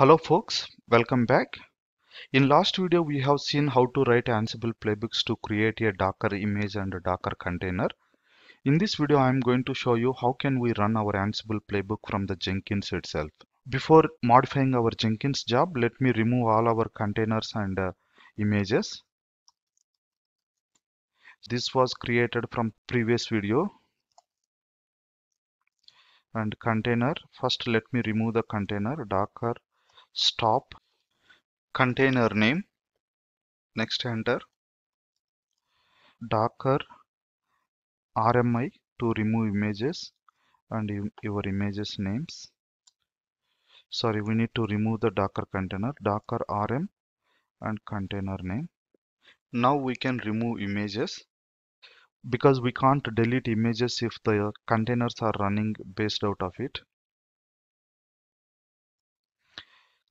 Hello folks, welcome back. In last video we have seen how to write Ansible playbooks to create a Docker image and a Docker container. In this video I am going to show you how can we run our Ansible playbook from the Jenkins itself. Before modifying our Jenkins job, let me remove all our containers and uh, images. This was created from previous video and container first let me remove the container docker stop container name next enter docker rmi to remove images and your images names sorry we need to remove the docker container docker rm and container name now we can remove images because we can't delete images if the containers are running based out of it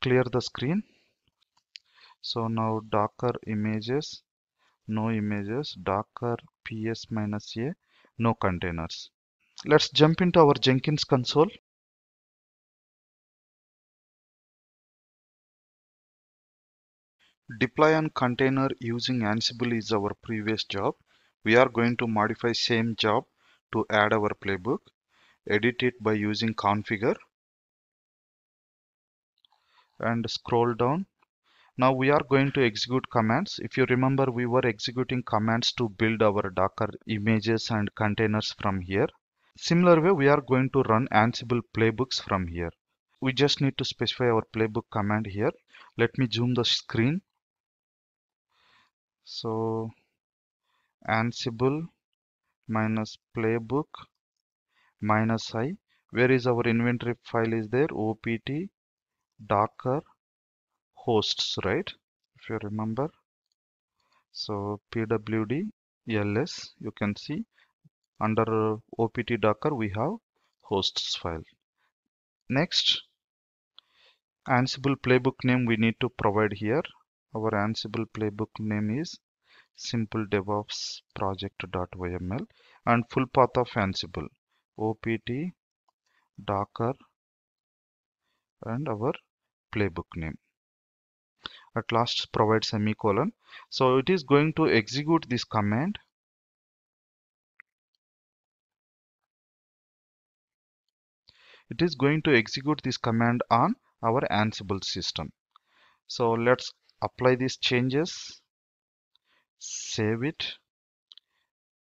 clear the screen so now docker images no images docker ps minus a no containers let's jump into our jenkins console deploy on container using ansible is our previous job we are going to modify same job to add our playbook edit it by using configure and scroll down now we are going to execute commands if you remember we were executing commands to build our docker images and containers from here similar way we are going to run ansible playbooks from here we just need to specify our playbook command here let me zoom the screen so ansible minus playbook minus i where is our inventory file is there opt Docker hosts, right? If you remember. So pwd ls, you can see under opt Docker, we have hosts file. Next, Ansible playbook name we need to provide here. Our Ansible playbook name is simple devops project.yml and full path of Ansible opt docker and our playbook name at last provide semicolon so it is going to execute this command it is going to execute this command on our ansible system so let's apply these changes save it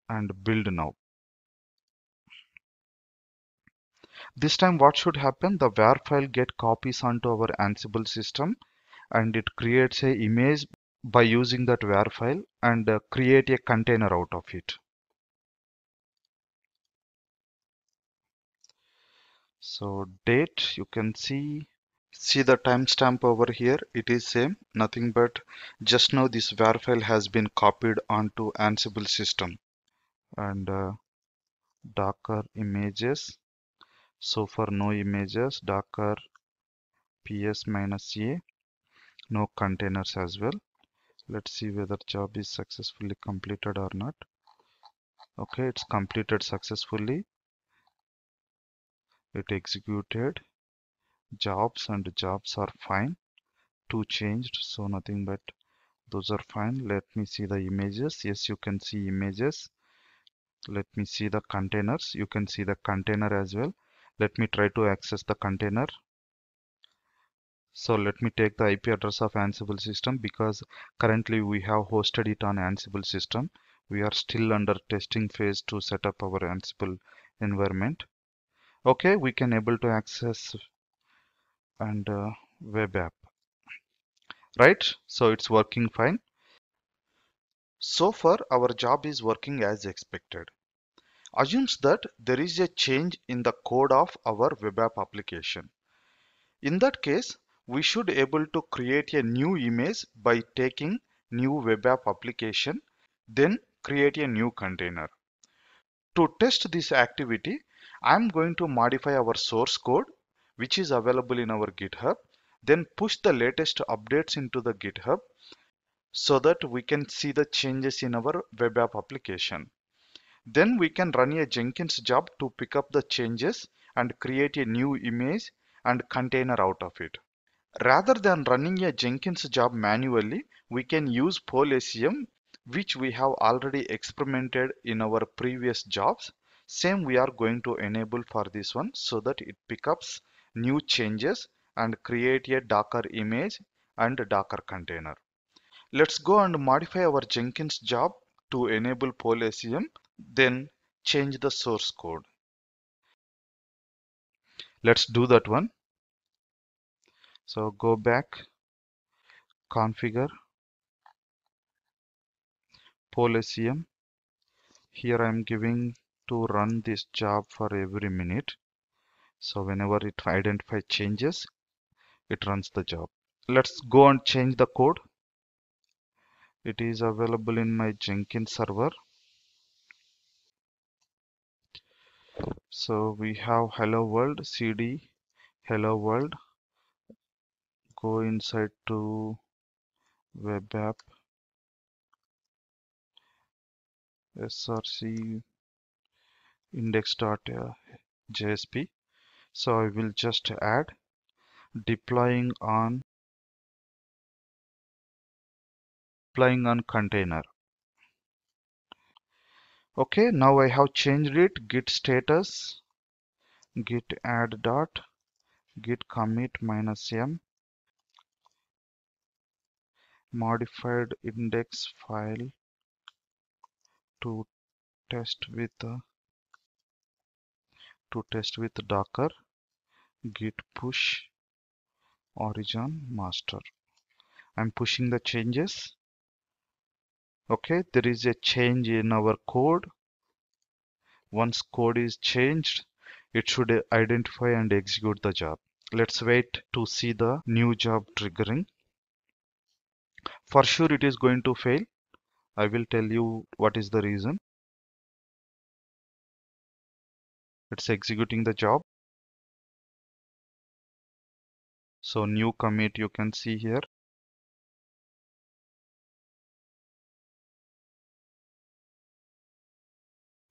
and build now This time what should happen? The var file get copies onto our Ansible system and it creates a image by using that var file and uh, create a container out of it. So date, you can see see the timestamp over here it is same nothing but just now this var file has been copied onto ansible system and uh, docker images so for no images docker ps minus a no containers as well let's see whether job is successfully completed or not okay it's completed successfully it executed jobs and jobs are fine two changed so nothing but those are fine let me see the images yes you can see images let me see the containers you can see the container as well let me try to access the container so let me take the IP address of Ansible system because currently we have hosted it on Ansible system. We are still under testing phase to set up our Ansible environment. Okay, we can able to access and uh, web app. Right, so it's working fine. So far our job is working as expected assumes that there is a change in the code of our web app application. In that case, we should able to create a new image by taking new web app application, then create a new container. To test this activity, I'm going to modify our source code, which is available in our GitHub, then push the latest updates into the GitHub so that we can see the changes in our web app application. Then we can run a Jenkins job to pick up the changes and create a new image and container out of it. Rather than running a Jenkins job manually, we can use PoleSCM, which we have already experimented in our previous jobs. Same we are going to enable for this one so that it pickups new changes and create a Docker image and Docker container. Let's go and modify our Jenkins job to enable PoleSCM then change the source code let's do that one so go back configure polacm here i'm giving to run this job for every minute so whenever it identifies changes it runs the job let's go and change the code it is available in my jenkins server so we have hello world cd hello world go inside to web app src index.jsp so I will just add deploying on deploying on container okay now i have changed it git status git add dot git commit minus m modified index file to test with uh, to test with docker git push origin master i'm pushing the changes okay there is a change in our code once code is changed it should identify and execute the job let's wait to see the new job triggering for sure it is going to fail I will tell you what is the reason it's executing the job so new commit you can see here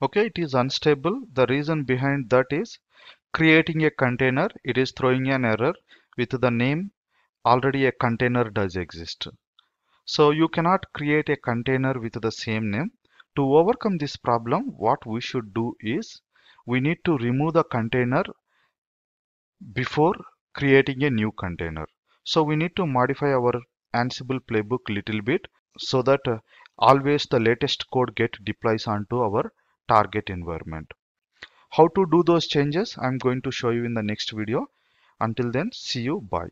okay it is unstable the reason behind that is creating a container it is throwing an error with the name already a container does exist so you cannot create a container with the same name to overcome this problem what we should do is we need to remove the container before creating a new container so we need to modify our ansible playbook little bit so that uh, always the latest code get deploys onto our target environment. How to do those changes I'm going to show you in the next video. Until then, see you. Bye.